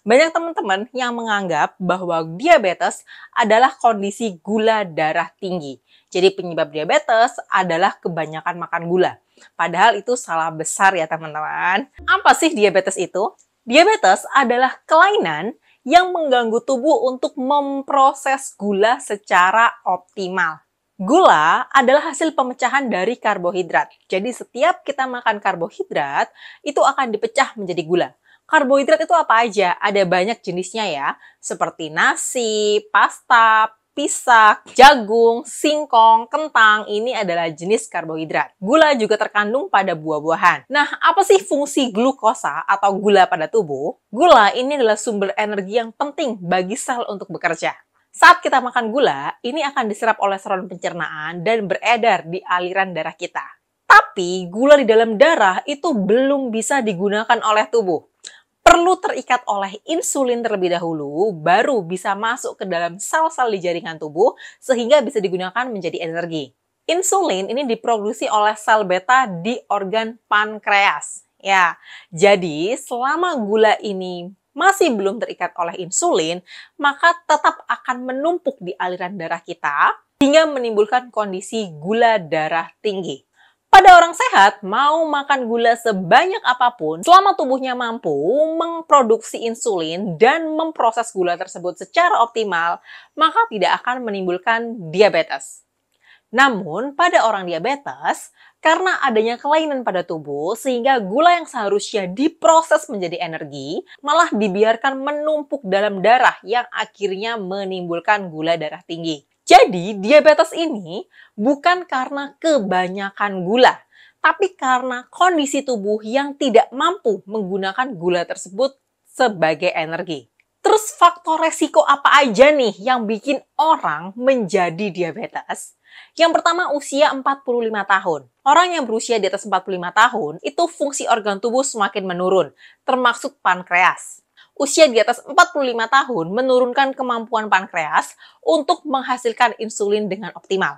Banyak teman-teman yang menganggap bahwa diabetes adalah kondisi gula darah tinggi. Jadi penyebab diabetes adalah kebanyakan makan gula. Padahal itu salah besar ya teman-teman. Apa sih diabetes itu? Diabetes adalah kelainan yang mengganggu tubuh untuk memproses gula secara optimal. Gula adalah hasil pemecahan dari karbohidrat. Jadi setiap kita makan karbohidrat, itu akan dipecah menjadi gula. Karbohidrat itu apa aja? Ada banyak jenisnya ya, seperti nasi, pasta, pisang, jagung, singkong, kentang ini adalah jenis karbohidrat. Gula juga terkandung pada buah-buahan. Nah, apa sih fungsi glukosa atau gula pada tubuh? Gula ini adalah sumber energi yang penting bagi sel untuk bekerja. Saat kita makan gula, ini akan diserap oleh saluran pencernaan dan beredar di aliran darah kita. Tapi gula di dalam darah itu belum bisa digunakan oleh tubuh perlu terikat oleh insulin terlebih dahulu, baru bisa masuk ke dalam sel-sel di jaringan tubuh sehingga bisa digunakan menjadi energi. Insulin ini diproduksi oleh sel beta di organ pankreas. Ya, jadi selama gula ini masih belum terikat oleh insulin, maka tetap akan menumpuk di aliran darah kita hingga menimbulkan kondisi gula darah tinggi. Pada orang sehat, mau makan gula sebanyak apapun, selama tubuhnya mampu memproduksi insulin dan memproses gula tersebut secara optimal, maka tidak akan menimbulkan diabetes. Namun, pada orang diabetes, karena adanya kelainan pada tubuh, sehingga gula yang seharusnya diproses menjadi energi, malah dibiarkan menumpuk dalam darah yang akhirnya menimbulkan gula darah tinggi. Jadi, diabetes ini bukan karena kebanyakan gula, tapi karena kondisi tubuh yang tidak mampu menggunakan gula tersebut sebagai energi. Terus faktor resiko apa aja nih yang bikin orang menjadi diabetes? Yang pertama usia 45 tahun. Orang yang berusia di atas 45 tahun itu fungsi organ tubuh semakin menurun, termasuk pankreas usia di atas 45 tahun menurunkan kemampuan pankreas untuk menghasilkan insulin dengan optimal.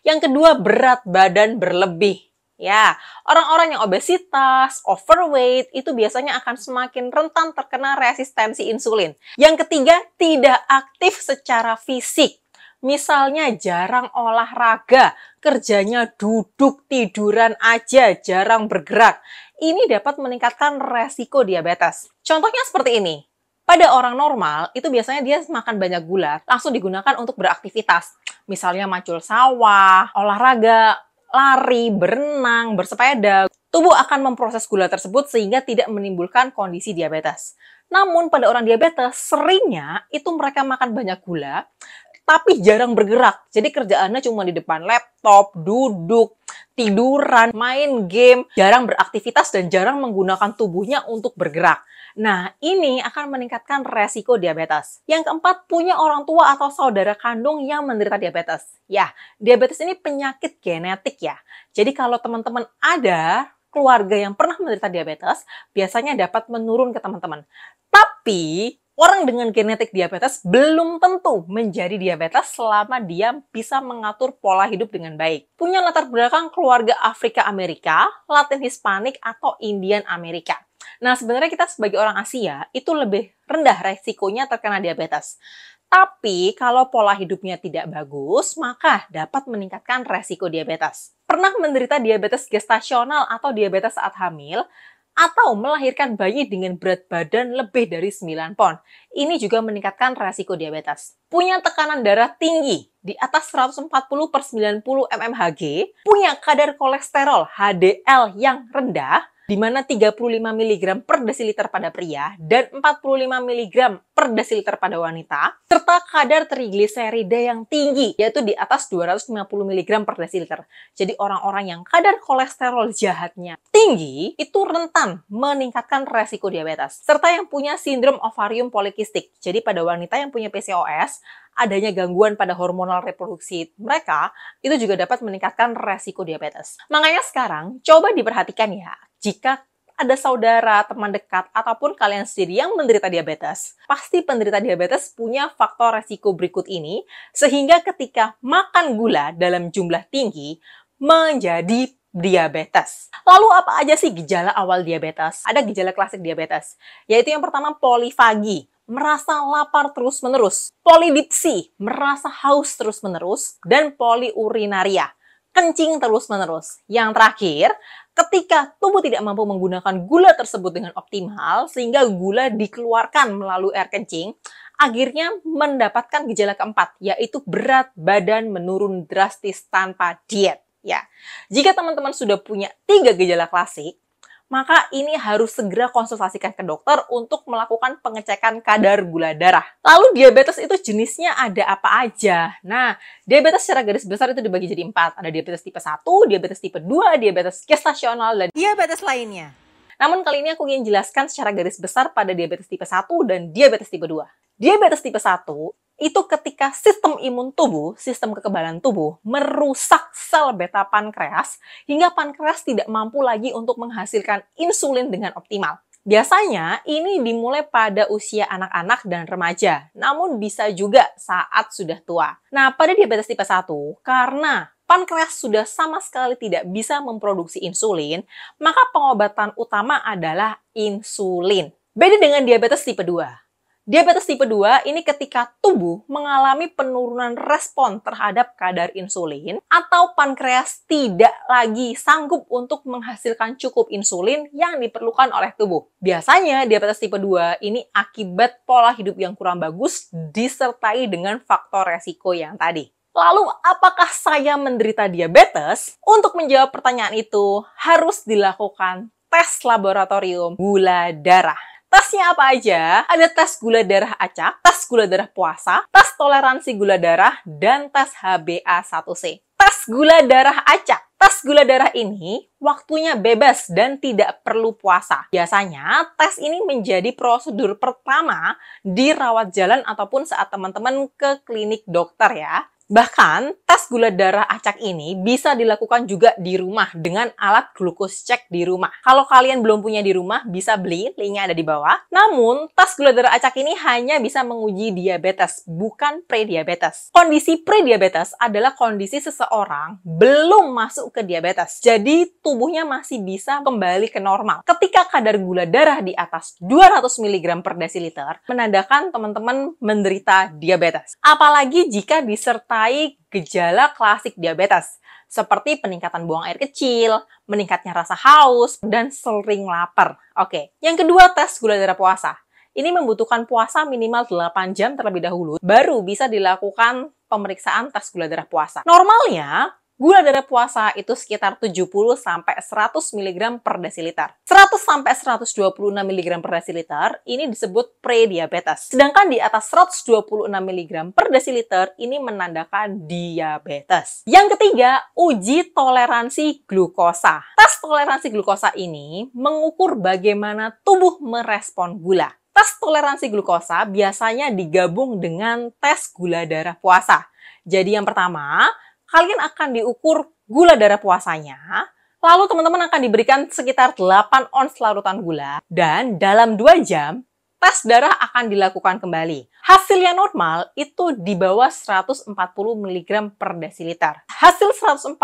Yang kedua, berat badan berlebih. Ya, orang-orang yang obesitas, overweight itu biasanya akan semakin rentan terkena resistensi insulin. Yang ketiga, tidak aktif secara fisik. Misalnya jarang olahraga, kerjanya duduk tiduran aja, jarang bergerak ini dapat meningkatkan resiko diabetes. Contohnya seperti ini. Pada orang normal, itu biasanya dia makan banyak gula, langsung digunakan untuk beraktivitas. Misalnya macul sawah, olahraga, lari, berenang, bersepeda. Tubuh akan memproses gula tersebut sehingga tidak menimbulkan kondisi diabetes. Namun pada orang diabetes, seringnya itu mereka makan banyak gula, tapi jarang bergerak. Jadi kerjaannya cuma di depan laptop, duduk, tiduran, main game, jarang beraktivitas dan jarang menggunakan tubuhnya untuk bergerak. Nah, ini akan meningkatkan resiko diabetes. Yang keempat, punya orang tua atau saudara kandung yang menderita diabetes. Ya, diabetes ini penyakit genetik ya. Jadi kalau teman-teman ada keluarga yang pernah menderita diabetes, biasanya dapat menurun ke teman-teman. Tapi Orang dengan genetik diabetes belum tentu menjadi diabetes selama dia bisa mengatur pola hidup dengan baik. Punya latar belakang keluarga Afrika Amerika, Latin Hispanik, atau Indian Amerika. Nah, sebenarnya kita sebagai orang Asia itu lebih rendah resikonya terkena diabetes. Tapi kalau pola hidupnya tidak bagus, maka dapat meningkatkan resiko diabetes. Pernah menderita diabetes gestasional atau diabetes saat hamil, atau melahirkan bayi dengan berat badan lebih dari 9 pon. Ini juga meningkatkan resiko diabetes. Punya tekanan darah tinggi di atas 140 per 90 mmHg, punya kadar kolesterol HDL yang rendah, di mana 35 mg per desiliter pada pria dan 45 mg per desiliter pada wanita, serta kadar trigliserida yang tinggi, yaitu di atas 250 mg per desiliter. Jadi orang-orang yang kadar kolesterol jahatnya tinggi, itu rentan meningkatkan resiko diabetes. Serta yang punya sindrom ovarium polikistik. Jadi pada wanita yang punya PCOS, adanya gangguan pada hormonal reproduksi mereka, itu juga dapat meningkatkan resiko diabetes. Makanya sekarang, coba diperhatikan ya, jika ada saudara, teman dekat, ataupun kalian sendiri yang menderita diabetes. Pasti penderita diabetes punya faktor resiko berikut ini, sehingga ketika makan gula dalam jumlah tinggi, menjadi diabetes. Lalu apa aja sih gejala awal diabetes? Ada gejala klasik diabetes, yaitu yang pertama polifagi, merasa lapar terus-menerus, polidipsi, merasa haus terus-menerus, dan poliurinaria, kencing terus-menerus. Yang terakhir, ketika tubuh tidak mampu menggunakan gula tersebut dengan optimal, sehingga gula dikeluarkan melalui air kencing, akhirnya mendapatkan gejala keempat, yaitu berat badan menurun drastis tanpa diet. Ya, jika teman-teman sudah punya tiga gejala klasik, maka ini harus segera konsultasikan ke dokter untuk melakukan pengecekan kadar gula darah. Lalu diabetes itu jenisnya ada apa aja? Nah, diabetes secara garis besar itu dibagi jadi empat. Ada diabetes tipe 1, diabetes tipe 2, diabetes gestasional, dan diabetes lainnya. Namun kali ini aku ingin jelaskan secara garis besar pada diabetes tipe 1 dan diabetes tipe 2. Diabetes tipe 1 itu ketika sistem imun tubuh, sistem kekebalan tubuh merusak sel beta pankreas hingga pankreas tidak mampu lagi untuk menghasilkan insulin dengan optimal. Biasanya ini dimulai pada usia anak-anak dan remaja, namun bisa juga saat sudah tua. Nah, pada diabetes tipe 1, karena pankreas sudah sama sekali tidak bisa memproduksi insulin, maka pengobatan utama adalah insulin. Beda dengan diabetes tipe 2. Diabetes tipe 2 ini ketika tubuh mengalami penurunan respon terhadap kadar insulin atau pankreas tidak lagi sanggup untuk menghasilkan cukup insulin yang diperlukan oleh tubuh. Biasanya diabetes tipe 2 ini akibat pola hidup yang kurang bagus disertai dengan faktor resiko yang tadi. Lalu, apakah saya menderita diabetes? Untuk menjawab pertanyaan itu, harus dilakukan tes laboratorium gula darah. Tasnya apa aja? Ada tes gula darah acak, tes gula darah puasa, tes toleransi gula darah, dan tas HbA1c. Tes gula darah acak Tes gula darah ini waktunya bebas dan tidak perlu puasa. Biasanya tes ini menjadi prosedur pertama di rawat jalan ataupun saat teman-teman ke klinik dokter ya. Bahkan, tes gula darah acak ini bisa dilakukan juga di rumah dengan alat glukos cek di rumah. Kalau kalian belum punya di rumah, bisa beli, linknya ada di bawah. Namun, tes gula darah acak ini hanya bisa menguji diabetes, bukan pre diabetes. Kondisi pre diabetes adalah kondisi seseorang belum masuk ke diabetes. Jadi, tubuhnya masih bisa kembali ke normal. Ketika kadar gula darah di atas 200 mg per desiliter, menandakan teman-teman menderita diabetes. Apalagi jika disertai menyertai gejala klasik diabetes, seperti peningkatan buang air kecil, meningkatnya rasa haus, dan sering lapar. Oke, yang kedua tes gula darah puasa. Ini membutuhkan puasa minimal 8 jam terlebih dahulu, baru bisa dilakukan pemeriksaan tes gula darah puasa. Normalnya, Gula darah puasa itu sekitar 70 sampai 100 mg per desiliter. 100 sampai 126 mg per desiliter ini disebut prediabetes. Sedangkan di atas 126 mg per desiliter ini menandakan diabetes. Yang ketiga, uji toleransi glukosa. Tes toleransi glukosa ini mengukur bagaimana tubuh merespon gula. Tes toleransi glukosa biasanya digabung dengan tes gula darah puasa. Jadi yang pertama, kalian akan diukur gula darah puasanya, lalu teman-teman akan diberikan sekitar 8 ons larutan gula, dan dalam 2 jam, tes darah akan dilakukan kembali. Hasilnya normal itu di bawah 140 mg per desiliter. Hasil 140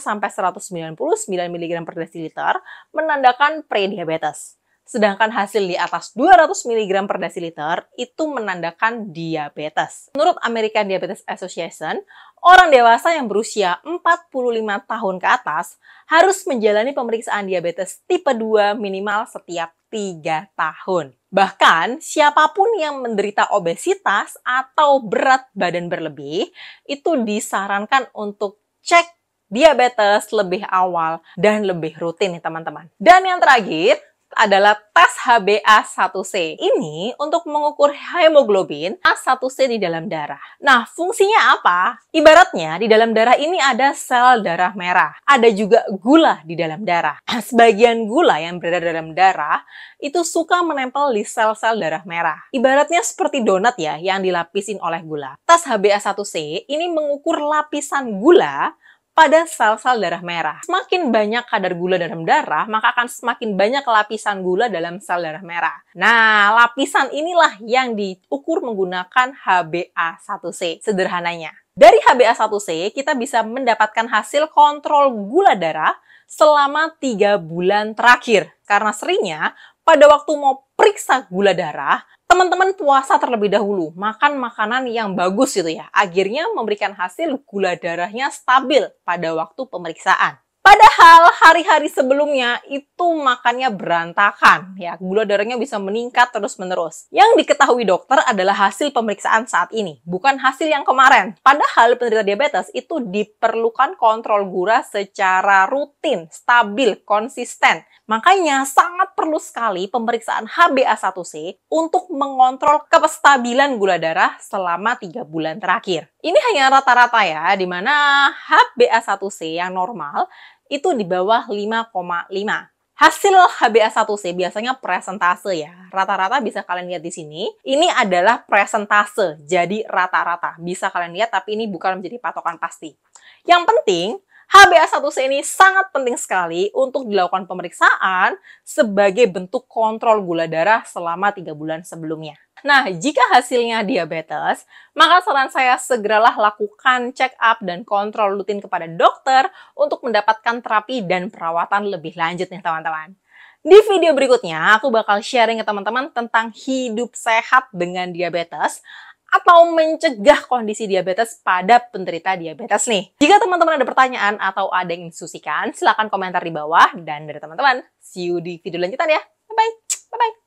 sampai 199 mg per desiliter menandakan prediabetes. Sedangkan hasil di atas 200 mg per desiliter itu menandakan diabetes. Menurut American Diabetes Association, orang dewasa yang berusia 45 tahun ke atas harus menjalani pemeriksaan diabetes tipe 2 minimal setiap 3 tahun. Bahkan, siapapun yang menderita obesitas atau berat badan berlebih, itu disarankan untuk cek diabetes lebih awal dan lebih rutin nih teman-teman. Dan yang terakhir, adalah tes HbA1c. Ini untuk mengukur hemoglobin A1c di dalam darah. Nah, fungsinya apa? Ibaratnya di dalam darah ini ada sel darah merah. Ada juga gula di dalam darah. Sebagian gula yang berada dalam darah itu suka menempel di sel-sel darah merah. Ibaratnya seperti donat ya yang dilapisin oleh gula. Tes HbA1c ini mengukur lapisan gula pada sel-sel darah merah. Semakin banyak kadar gula dalam darah, maka akan semakin banyak lapisan gula dalam sel darah merah. Nah, lapisan inilah yang diukur menggunakan HbA1c sederhananya. Dari HbA1c, kita bisa mendapatkan hasil kontrol gula darah selama 3 bulan terakhir. Karena seringnya, pada waktu mau periksa gula darah, teman-teman puasa terlebih dahulu, makan makanan yang bagus gitu ya. Akhirnya memberikan hasil gula darahnya stabil pada waktu pemeriksaan. Padahal hari-hari sebelumnya itu makannya berantakan, ya gula darahnya bisa meningkat terus-menerus. Yang diketahui dokter adalah hasil pemeriksaan saat ini, bukan hasil yang kemarin. Padahal penderita diabetes itu diperlukan kontrol gula secara rutin, stabil, konsisten. Makanya sangat perlu sekali pemeriksaan HbA1c untuk mengontrol kestabilan gula darah selama tiga bulan terakhir. Ini hanya rata-rata ya, di mana HbA1c yang normal itu di bawah 5,5. Hasil HbA1c biasanya presentase ya. Rata-rata bisa kalian lihat di sini. Ini adalah presentase, jadi rata-rata. Bisa kalian lihat, tapi ini bukan menjadi patokan pasti. Yang penting, HbA1c ini sangat penting sekali untuk dilakukan pemeriksaan sebagai bentuk kontrol gula darah selama 3 bulan sebelumnya. Nah, jika hasilnya diabetes, maka saran saya segeralah lakukan check up dan kontrol rutin kepada dokter untuk mendapatkan terapi dan perawatan lebih lanjut nih teman-teman. Di video berikutnya, aku bakal sharing ke teman-teman tentang hidup sehat dengan diabetes, atau mencegah kondisi diabetes pada penderita diabetes nih. Jika teman-teman ada pertanyaan atau ada yang disusikan, silahkan komentar di bawah. Dan dari teman-teman, see you di video lanjutan ya. Bye-bye. Bye-bye.